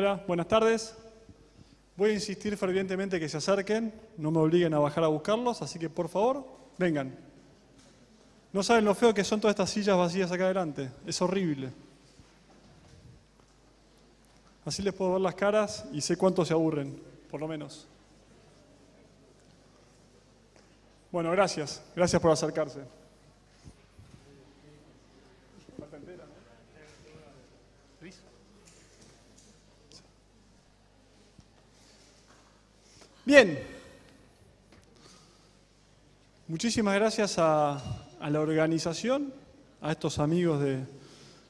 Hola, buenas tardes. Voy a insistir fervientemente que se acerquen, no me obliguen a bajar a buscarlos, así que por favor, vengan. No saben lo feo que son todas estas sillas vacías acá adelante, es horrible. Así les puedo ver las caras y sé cuánto se aburren, por lo menos. Bueno, gracias, gracias por acercarse. Bien. Muchísimas gracias a, la organización, a estos amigos de,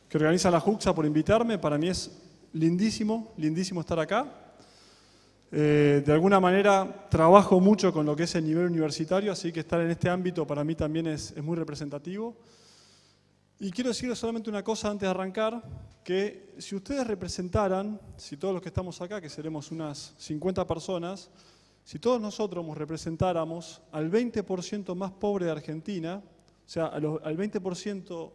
que organizan la Juxa por invitarme. Para mí es lindísimo, lindísimo estar acá. Eh, de alguna manera trabajo mucho con lo que es el nivel universitario, así que estar en este ámbito para mí también es, es muy representativo. Y quiero decirles solamente una cosa antes de arrancar, que si ustedes representaran, si todos los que estamos acá, que seremos unas 50 personas, si todos nosotros nos representáramos al 20% más pobre de Argentina, o sea, al 20%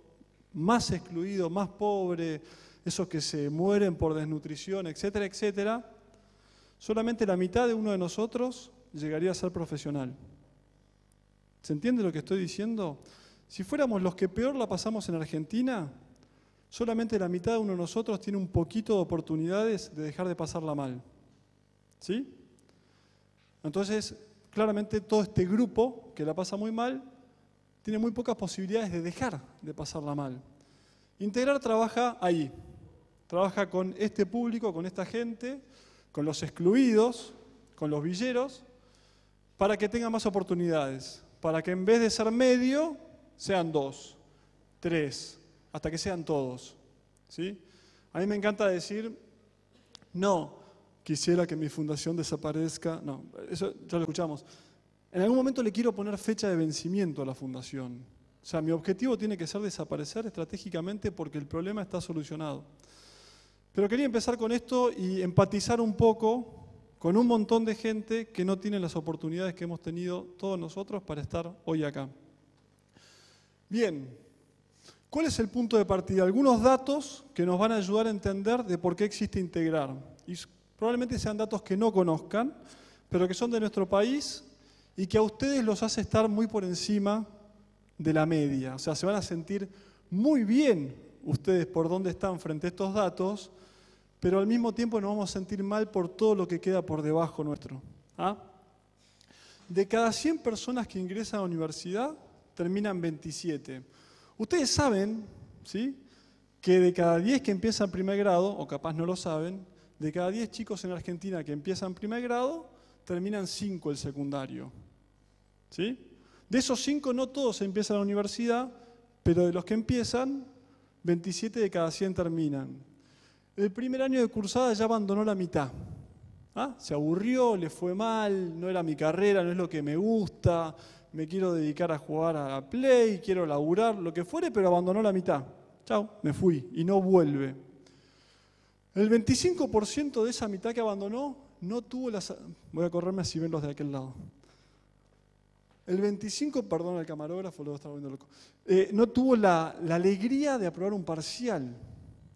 más excluido, más pobre, esos que se mueren por desnutrición, etcétera, etcétera, solamente la mitad de uno de nosotros llegaría a ser profesional. ¿Se entiende lo que estoy diciendo? Si fuéramos los que peor la pasamos en Argentina, solamente la mitad de uno de nosotros tiene un poquito de oportunidades de dejar de pasarla mal. ¿Sí? Entonces, claramente todo este grupo que la pasa muy mal, tiene muy pocas posibilidades de dejar de pasarla mal. Integrar trabaja ahí, trabaja con este público, con esta gente, con los excluidos, con los villeros, para que tengan más oportunidades, para que en vez de ser medio, sean dos, tres, hasta que sean todos. ¿sí? A mí me encanta decir, no, quisiera que mi fundación desaparezca. No, eso ya lo escuchamos. En algún momento le quiero poner fecha de vencimiento a la fundación. O sea, mi objetivo tiene que ser desaparecer estratégicamente porque el problema está solucionado. Pero quería empezar con esto y empatizar un poco con un montón de gente que no tiene las oportunidades que hemos tenido todos nosotros para estar hoy acá. Bien, ¿cuál es el punto de partida? Algunos datos que nos van a ayudar a entender de por qué existe integrar. Y Probablemente sean datos que no conozcan, pero que son de nuestro país y que a ustedes los hace estar muy por encima de la media. O sea, se van a sentir muy bien ustedes por dónde están frente a estos datos, pero al mismo tiempo nos vamos a sentir mal por todo lo que queda por debajo nuestro. ¿Ah? De cada 100 personas que ingresan a la universidad, terminan 27. Ustedes saben, ¿sí? Que de cada 10 que empiezan primer grado, o capaz no lo saben, de cada 10 chicos en Argentina que empiezan primer grado, terminan 5 el secundario. ¿Sí? De esos 5 no todos empiezan a la universidad, pero de los que empiezan, 27 de cada 100 terminan. El primer año de cursada ya abandonó la mitad. ¿Ah? Se aburrió, le fue mal, no era mi carrera, no es lo que me gusta, me quiero dedicar a jugar a la play, quiero laburar, lo que fuere, pero abandonó la mitad. Chao, me fui y no vuelve. El 25% de esa mitad que abandonó no tuvo la... Voy a correrme así ven los de aquel lado. El 25, perdón al camarógrafo, lo estaba viendo loco. Eh, no tuvo la, alegría de aprobar un parcial.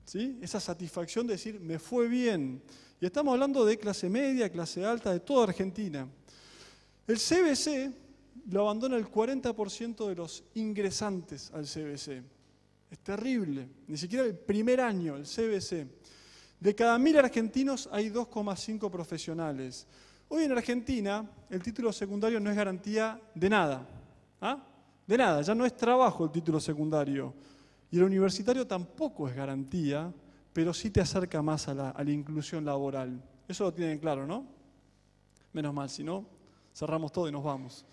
¿sí? Esa satisfacción de decir, me fue bien. Y estamos hablando de clase media, clase alta, de toda Argentina. El CBC lo abandona el 40% de los ingresantes al CBC. Es terrible. Ni siquiera el primer año, el CBC. De cada mil argentinos hay 2,5 profesionales. Hoy en Argentina el título secundario no es garantía de nada. ¿Ah? De nada, ya no es trabajo el título secundario. Y el universitario tampoco es garantía, pero sí te acerca más a la, inclusión laboral. Eso lo tienen claro, ¿no? Menos mal, si no, cerramos todo y nos vamos.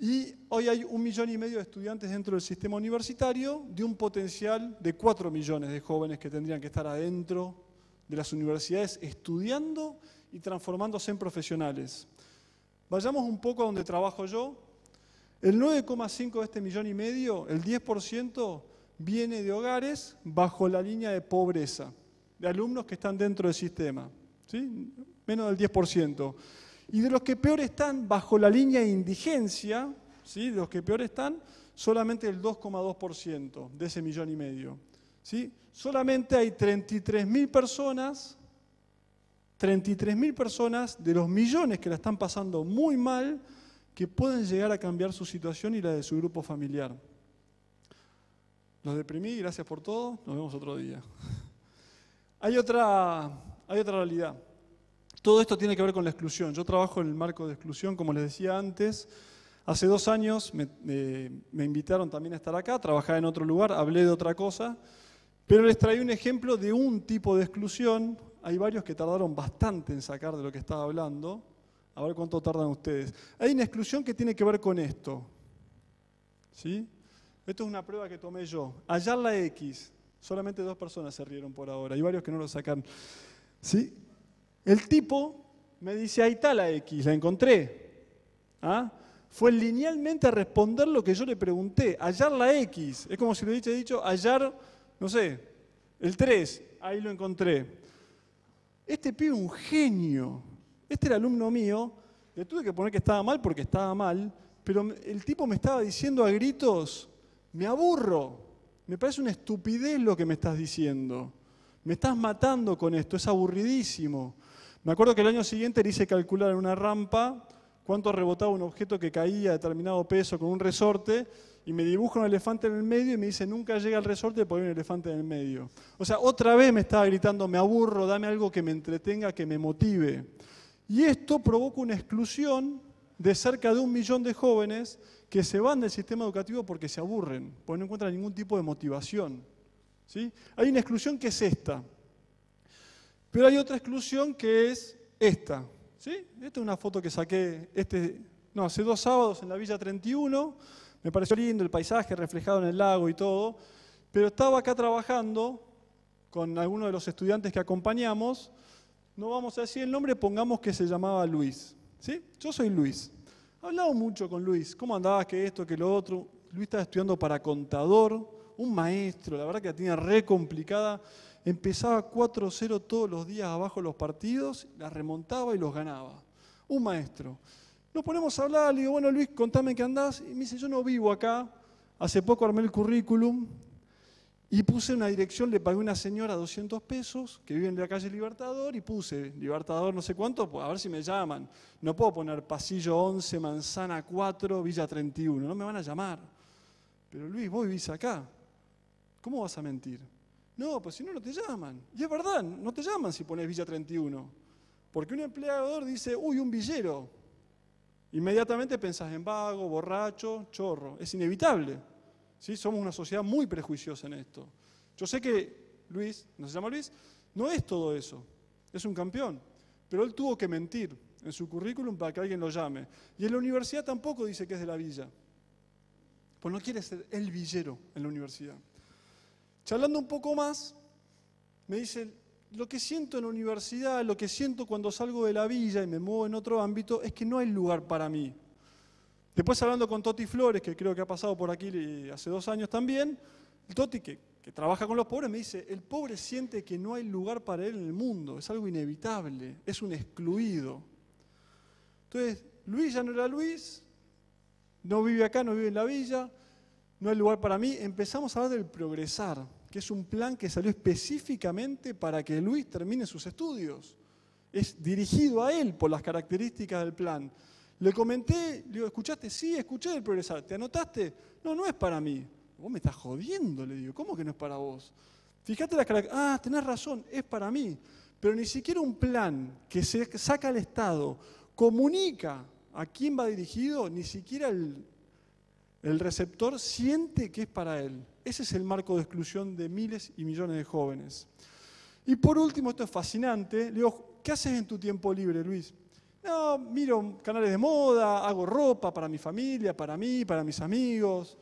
Y hoy hay un millón y medio de estudiantes dentro del sistema universitario, de un potencial de cuatro millones de jóvenes que tendrían que estar adentro de las universidades estudiando y transformándose en profesionales. Vayamos un poco a donde trabajo yo. El 9,5 de este millón y medio, el 10%, viene de hogares bajo la línea de pobreza, de alumnos que están dentro del sistema, ¿sí? menos del 10%. Y de los que peor están bajo la línea de indigencia, ¿sí? los que peor están, solamente el 2,2% de ese millón y medio. ¿sí? solamente hay 33.000 personas, 33.000 personas de los millones que la están pasando muy mal, que pueden llegar a cambiar su situación y la de su grupo familiar. Los deprimí, gracias por todo, nos vemos otro día. Hay otra, realidad. Todo esto tiene que ver con la exclusión. Yo trabajo en el marco de exclusión, como les decía antes. Hace dos años me, eh, me invitaron también a estar acá, trabajar en otro lugar, hablé de otra cosa pero les traí un ejemplo de un tipo de exclusión. Hay varios que tardaron bastante en sacar de lo que estaba hablando. A ver cuánto tardan ustedes. Hay una exclusión que tiene que ver con esto. ¿Sí? Esto es una prueba que tomé yo. Hallar la X. Solamente dos personas se rieron por ahora. Hay varios que no lo sacan. ¿Sí? El tipo me dice, ahí está la X, la encontré. ¿Ah? Fue linealmente a responder lo que yo le pregunté. Hallar la X. Es como si le hubiese dicho, hallar no sé, el 3, ahí lo encontré. Este pibe un genio. Este era alumno mío. Le tuve que poner que estaba mal porque estaba mal, pero el tipo me estaba diciendo a gritos, me aburro, me parece una estupidez lo que me estás diciendo. Me estás matando con esto, es aburridísimo. Me acuerdo que el año siguiente le hice calcular en una rampa cuánto rebotaba un objeto que caía a determinado peso con un resorte, y me dibuja un elefante en el medio y me dice, nunca llega al resorte porque un elefante en el medio. O sea, otra vez me estaba gritando, me aburro, dame algo que me entretenga, que me motive. Y esto provoca una exclusión de cerca de un millón de jóvenes que se van del sistema educativo porque se aburren, porque no encuentran ningún tipo de motivación. ¿sí? Hay una exclusión que es esta, pero hay otra exclusión que es esta, esta es una foto que saqué este, no, hace dos sábados en la Villa 31. Me pareció lindo el paisaje reflejado en el lago y todo. Pero estaba acá trabajando con algunos de los estudiantes que acompañamos. No vamos a decir el nombre, pongamos que se llamaba Luis. ¿Sí? Yo soy Luis. He hablado mucho con Luis. ¿Cómo andabas? que esto? que lo otro? Luis estaba estudiando para contador, un maestro, la verdad que la tenía re complicada empezaba 4-0 todos los días abajo los partidos, las remontaba y los ganaba. Un maestro. Nos ponemos a hablar, le digo, bueno Luis, contame qué andás. Y me dice, yo no vivo acá, hace poco armé el currículum y puse una dirección, le pagué a una señora 200 pesos que vive en la calle Libertador y puse Libertador no sé cuánto, pues, a ver si me llaman. No puedo poner pasillo 11, manzana 4, Villa 31, no me van a llamar. Pero Luis, vos vivís acá, ¿cómo vas a mentir? No, pues si no, no te llaman. Y es verdad, no te llaman si pones Villa 31. Porque un empleador dice, uy, un villero. Inmediatamente pensás en vago, borracho, chorro. Es inevitable. ¿sí? Somos una sociedad muy prejuiciosa en esto. Yo sé que Luis, no se llama Luis, no es todo eso. Es un campeón. Pero él tuvo que mentir en su currículum para que alguien lo llame. Y en la universidad tampoco dice que es de la villa. Pues no quiere ser el villero en la universidad. Charlando un poco más, me dice, lo que siento en la universidad, lo que siento cuando salgo de la villa y me muevo en otro ámbito, es que no hay lugar para mí. Después hablando con Toti Flores, que creo que ha pasado por aquí hace dos años también, Toti, que, que trabaja con los pobres, me dice, el pobre siente que no hay lugar para él en el mundo, es algo inevitable, es un excluido. Entonces, Luis ya no era Luis, no vive acá, no vive en la villa, no hay lugar para mí, empezamos a hablar del progresar, que es un plan que salió específicamente para que Luis termine sus estudios. Es dirigido a él por las características del plan. Le comenté, le digo, ¿escuchaste? Sí, escuché del progresar. ¿Te anotaste? No, no es para mí. Vos me estás jodiendo, le digo, ¿cómo que no es para vos? Fíjate las características. Ah, tenés razón, es para mí. Pero ni siquiera un plan que se saca al Estado comunica a quién va dirigido, ni siquiera el, el receptor siente que es para él. Ese es el marco de exclusión de miles y millones de jóvenes. Y por último, esto es fascinante, le digo, ¿qué haces en tu tiempo libre, Luis? No, miro canales de moda, hago ropa para mi familia, para mí, para mis amigos.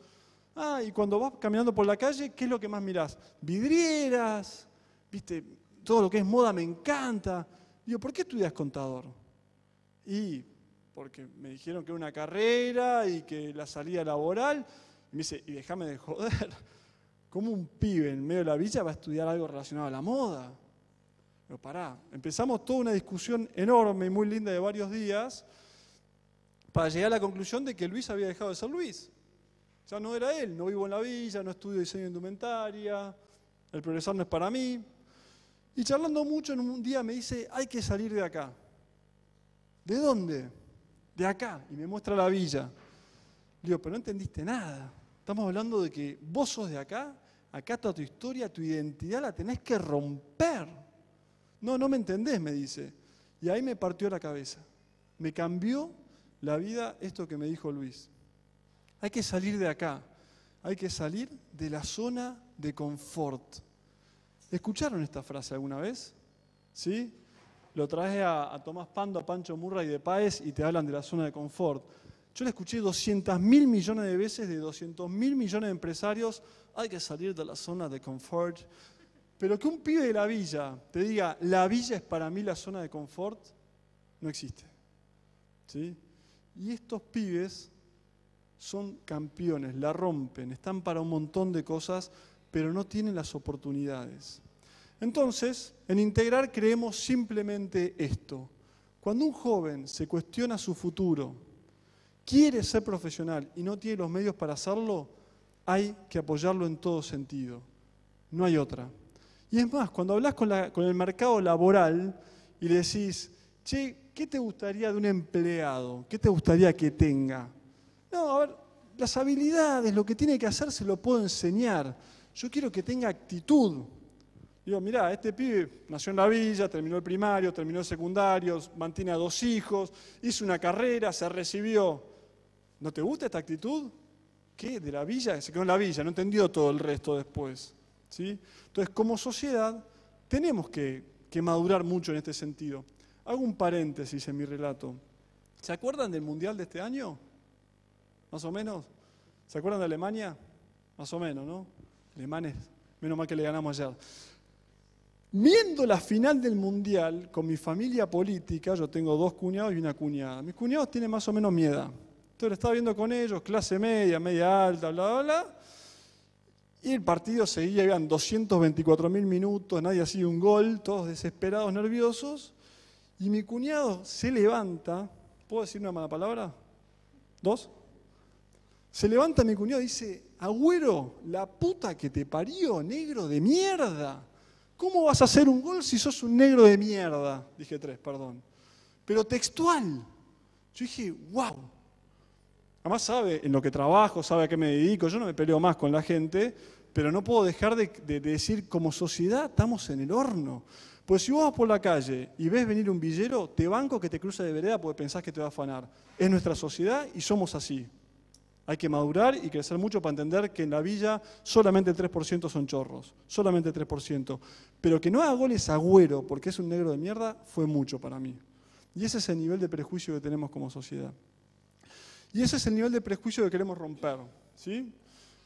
Ah, y cuando vas caminando por la calle, ¿qué es lo que más mirás? Vidrieras, viste, todo lo que es moda me encanta. Digo, ¿por qué estudias contador? Y porque me dijeron que era una carrera y que la salida laboral. Y me dice, y déjame de joder, ¿cómo un pibe en medio de la villa va a estudiar algo relacionado a la moda? Pero pará, empezamos toda una discusión enorme y muy linda de varios días para llegar a la conclusión de que Luis había dejado de ser Luis. Ya no era él, no vivo en la villa, no estudio diseño indumentaria, el profesor no es para mí. Y charlando mucho, en un día me dice, hay que salir de acá. ¿De dónde? de acá, y me muestra la villa. Le digo, pero no entendiste nada. Estamos hablando de que vos sos de acá, acá toda tu historia, tu identidad la tenés que romper. No, no me entendés, me dice. Y ahí me partió la cabeza. Me cambió la vida esto que me dijo Luis. Hay que salir de acá. Hay que salir de la zona de confort. ¿Escucharon esta frase alguna vez? ¿Sí? lo traje a, Tomás Pando, a Pancho Murra y de Paez y te hablan de la zona de confort. Yo le escuché 200 mil millones de veces de 200 mil millones de empresarios, hay que salir de la zona de confort. Pero que un pibe de la villa te diga, la villa es para mí la zona de confort, no existe. ¿Sí? Y estos pibes son campeones, la rompen, están para un montón de cosas, pero no tienen las oportunidades. Entonces, en integrar creemos simplemente esto. Cuando un joven se cuestiona su futuro, quiere ser profesional y no tiene los medios para hacerlo, hay que apoyarlo en todo sentido. No hay otra. Y es más, cuando hablas con, el mercado laboral y le decís, che, ¿qué te gustaría de un empleado? ¿Qué te gustaría que tenga? No, a ver, las habilidades, lo que tiene que hacer se lo puedo enseñar. Yo quiero que tenga actitud, Digo, mirá, este pibe nació en la villa, terminó el primario, terminó el secundario, mantiene a dos hijos, hizo una carrera, se recibió. ¿No te gusta esta actitud? ¿Qué? ¿De la villa? Se quedó en la villa, no entendió todo el resto después. ¿sí? Entonces, como sociedad, tenemos que, que madurar mucho en este sentido. Hago un paréntesis en mi relato. ¿Se acuerdan del Mundial de este año? ¿Más o menos? ¿Se acuerdan de Alemania? Más o menos, ¿no? Alemanes, menos mal que le ganamos ayer. Viendo la final del mundial con mi familia política, yo tengo dos cuñados y una cuñada. Mis cuñados tienen más o menos miedo. Entonces lo estaba viendo con ellos, clase media, media alta, bla, bla, bla. Y el partido seguía, eran 224 mil minutos, nadie hacía un gol, todos desesperados, nerviosos. Y mi cuñado se levanta, ¿puedo decir una mala palabra? ¿Dos? Se levanta mi cuñado y dice, agüero, la puta que te parió, negro de mierda. ¿Cómo vas a hacer un gol si sos un negro de mierda? Dije tres, perdón. Pero textual. Yo dije, wow. Además sabe en lo que trabajo, sabe a qué me dedico. Yo no me peleo más con la gente, pero no puedo dejar de, decir, como sociedad estamos en el horno. Pues si vos vas por la calle y ves venir un villero, te banco que te cruza de vereda porque pensás que te va a afanar. Es nuestra sociedad y somos así. Hay que madurar y crecer mucho para entender que en la villa solamente el 3% son chorros, solamente el 3%. Pero que no haga goles agüero porque es un negro de mierda fue mucho para mí. Y ese es el nivel de prejuicio que tenemos como sociedad. Y ese es el nivel de prejuicio que queremos romper. ¿sí?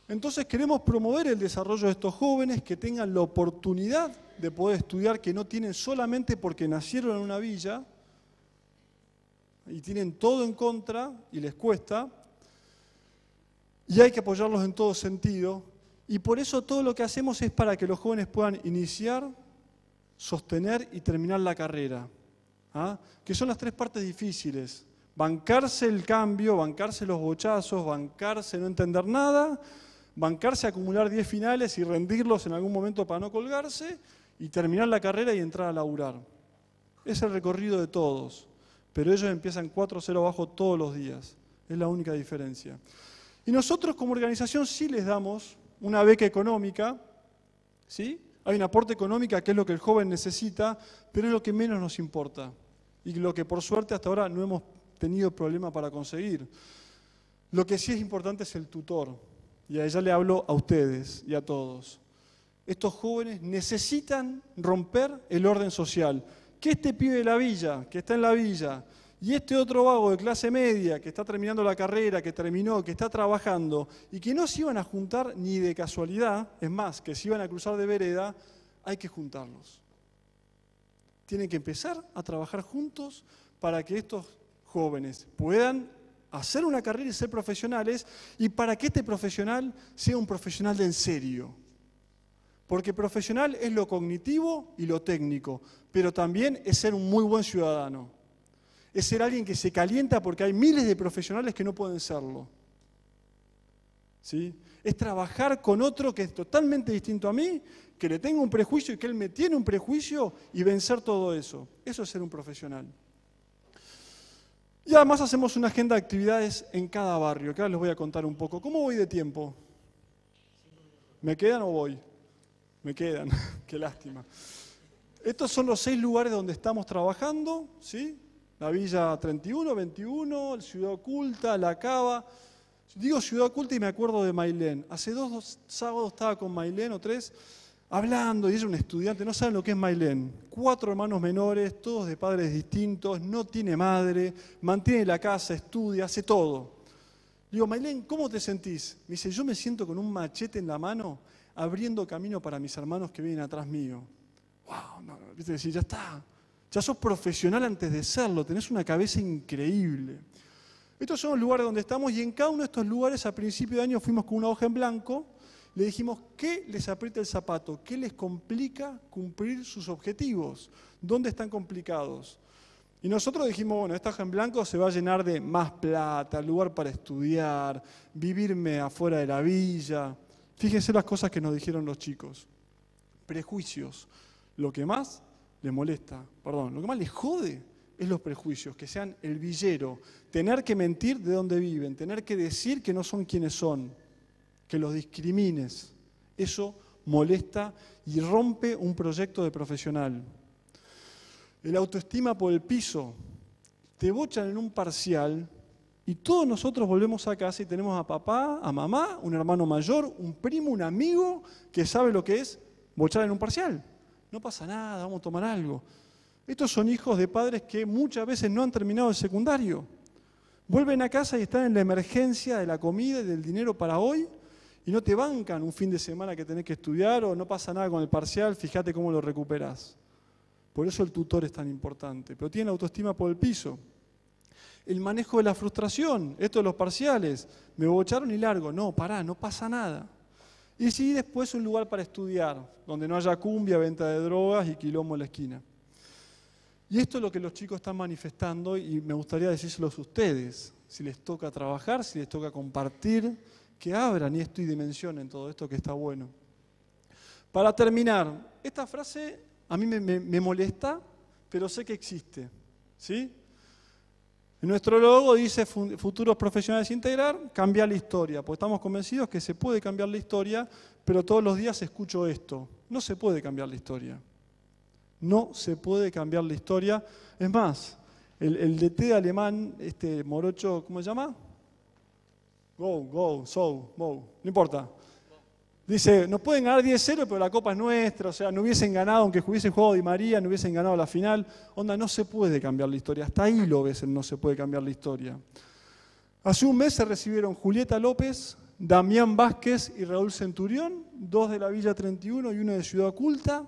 Entonces queremos promover el desarrollo de estos jóvenes que tengan la oportunidad de poder estudiar, que no tienen solamente porque nacieron en una villa y tienen todo en contra y les cuesta, y hay que apoyarlos en todo sentido. Y por eso todo lo que hacemos es para que los jóvenes puedan iniciar, sostener y terminar la carrera, ¿ah? que son las tres partes difíciles. Bancarse el cambio, bancarse los bochazos, bancarse no entender nada, bancarse acumular 10 finales y rendirlos en algún momento para no colgarse, y terminar la carrera y entrar a laburar. Es el recorrido de todos, pero ellos empiezan 4-0 abajo todos los días. Es la única diferencia. Y nosotros como organización sí les damos una beca económica, ¿sí? Hay un aporte económico que es lo que el joven necesita, pero es lo que menos nos importa y lo que por suerte hasta ahora no hemos tenido problema para conseguir. Lo que sí es importante es el tutor, y a ella le hablo a ustedes y a todos. Estos jóvenes necesitan romper el orden social. Que este pibe de la villa, que está en la villa, y este otro vago de clase media que está terminando la carrera, que terminó, que está trabajando y que no se iban a juntar ni de casualidad, es más, que se iban a cruzar de vereda, hay que juntarlos. Tienen que empezar a trabajar juntos para que estos jóvenes puedan hacer una carrera y ser profesionales y para que este profesional sea un profesional de en serio. Porque profesional es lo cognitivo y lo técnico, pero también es ser un muy buen ciudadano es ser alguien que se calienta porque hay miles de profesionales que no pueden serlo. ¿Sí? Es trabajar con otro que es totalmente distinto a mí, que le tengo un prejuicio y que él me tiene un prejuicio y vencer todo eso. Eso es ser un profesional. Y además hacemos una agenda de actividades en cada barrio, que ahora les voy a contar un poco. ¿Cómo voy de tiempo? ¿Me quedan o voy? Me quedan, qué lástima. Estos son los seis lugares donde estamos trabajando, ¿sí? La Villa 31, 21, el Ciudad Oculta, La Cava. Digo Ciudad Oculta y me acuerdo de Mailén. Hace dos, sábados estaba con Mailén o tres hablando, y es un estudiante, no saben lo que es Mailén. Cuatro hermanos menores, todos de padres distintos, no tiene madre, mantiene la casa, estudia, hace todo. digo, Mailén, ¿cómo te sentís? Me dice, yo me siento con un machete en la mano, abriendo camino para mis hermanos que vienen atrás mío. ¡Wow! No, ya está. Ya sos profesional antes de serlo, tenés una cabeza increíble. Estos son los lugares donde estamos y en cada uno de estos lugares a principio de año fuimos con una hoja en blanco, le dijimos qué les aprieta el zapato, qué les complica cumplir sus objetivos, dónde están complicados. Y nosotros dijimos, bueno, esta hoja en blanco se va a llenar de más plata, lugar para estudiar, vivirme afuera de la villa. Fíjense las cosas que nos dijeron los chicos. Prejuicios. Lo que más le molesta, perdón, lo que más les jode es los prejuicios, que sean el villero, tener que mentir de dónde viven, tener que decir que no son quienes son, que los discrimines. Eso molesta y rompe un proyecto de profesional. El autoestima por el piso. Te bochan en un parcial y todos nosotros volvemos a casa y tenemos a papá, a mamá, un hermano mayor, un primo, un amigo que sabe lo que es bochar en un parcial no pasa nada, vamos a tomar algo. Estos son hijos de padres que muchas veces no han terminado el secundario. Vuelven a casa y están en la emergencia de la comida y del dinero para hoy y no te bancan un fin de semana que tenés que estudiar o no pasa nada con el parcial, fíjate cómo lo recuperás. Por eso el tutor es tan importante, pero tiene autoestima por el piso. El manejo de la frustración, esto de los parciales, me bocharon y largo, no, pará, no pasa nada. Y sí, después un lugar para estudiar, donde no haya cumbia, venta de drogas y quilombo en la esquina. Y esto es lo que los chicos están manifestando y me gustaría decírselos a ustedes, si les toca trabajar, si les toca compartir, que abran y esto y dimensionen todo esto que está bueno. Para terminar, esta frase a mí me molesta, pero sé que existe. ¿Sí? En nuestro logo dice futuros profesionales integrar, cambiar la historia, porque estamos convencidos que se puede cambiar la historia, pero todos los días escucho esto, no se puede cambiar la historia. No se puede cambiar la historia. Es más, el, DT alemán, este morocho, ¿cómo se llama? Go, go, so, go, no importa. Dice, nos pueden ganar 10-0, pero la copa es nuestra, o sea, no hubiesen ganado, aunque hubiesen jugado Di María, no hubiesen ganado la final. Onda, no se puede cambiar la historia, hasta ahí lo ves, no se puede cambiar la historia. Hace un mes se recibieron Julieta López, Damián Vázquez y Raúl Centurión, dos de la Villa 31 y uno de Ciudad Oculta,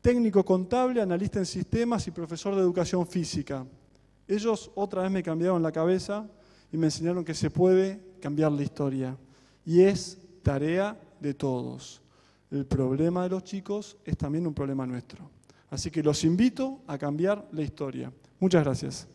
técnico contable, analista en sistemas y profesor de educación física. Ellos otra vez me cambiaron la cabeza y me enseñaron que se puede cambiar la historia. Y es tarea de todos. El problema de los chicos es también un problema nuestro. Así que los invito a cambiar la historia. Muchas gracias.